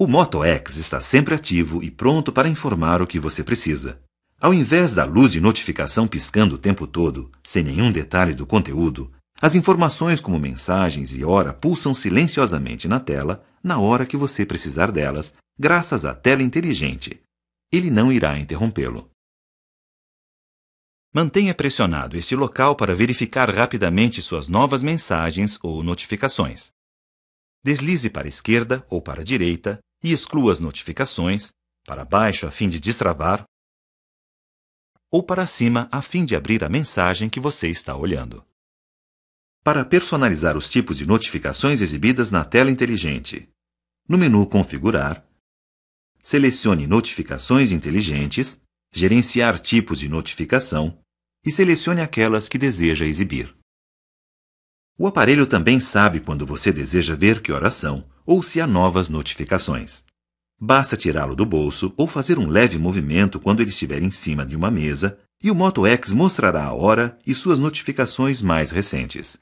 O Moto X está sempre ativo e pronto para informar o que você precisa. Ao invés da luz de notificação piscando o tempo todo, sem nenhum detalhe do conteúdo, as informações como mensagens e hora pulsam silenciosamente na tela na hora que você precisar delas, graças à tela inteligente. Ele não irá interrompê-lo. Mantenha pressionado este local para verificar rapidamente suas novas mensagens ou notificações. Deslize para a esquerda ou para a direita e exclua as notificações, para baixo a fim de destravar, ou para cima a fim de abrir a mensagem que você está olhando. Para personalizar os tipos de notificações exibidas na tela inteligente, no menu Configurar, selecione Notificações inteligentes, Gerenciar tipos de notificação e selecione aquelas que deseja exibir. O aparelho também sabe quando você deseja ver que horas são ou se há novas notificações. Basta tirá-lo do bolso ou fazer um leve movimento quando ele estiver em cima de uma mesa e o Moto X mostrará a hora e suas notificações mais recentes.